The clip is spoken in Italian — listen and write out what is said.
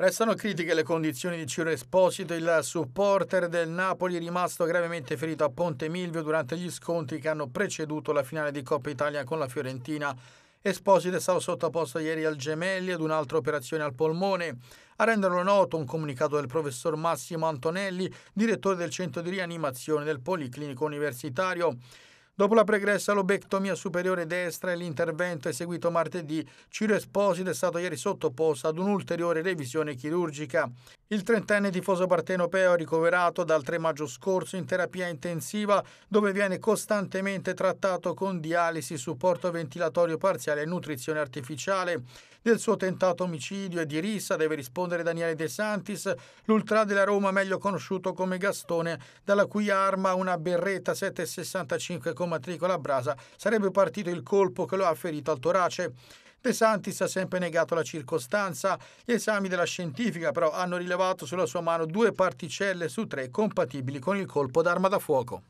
Restano critiche le condizioni di Ciro Esposito, il supporter del Napoli rimasto gravemente ferito a Ponte Milvio durante gli scontri che hanno preceduto la finale di Coppa Italia con la Fiorentina. Esposito è stato sottoposto ieri al gemelli ad un'altra operazione al polmone. A renderlo noto un comunicato del professor Massimo Antonelli, direttore del centro di rianimazione del Policlinico Universitario. Dopo la pregressa lobectomia superiore destra e l'intervento eseguito martedì, Ciro Esposito è stato ieri sottoposto ad un'ulteriore revisione chirurgica. Il trentenne tifoso partenopeo è ricoverato dal 3 maggio scorso in terapia intensiva dove viene costantemente trattato con dialisi, supporto ventilatorio parziale e nutrizione artificiale. Del suo tentato omicidio e di rissa deve rispondere Daniele De Santis, l'ultra della Roma meglio conosciuto come Gastone, dalla cui arma una berretta 765 con con matricola a brasa sarebbe partito il colpo che lo ha ferito al torace. De Santis ha sempre negato la circostanza. Gli esami della scientifica però hanno rilevato sulla sua mano due particelle su tre compatibili con il colpo d'arma da fuoco.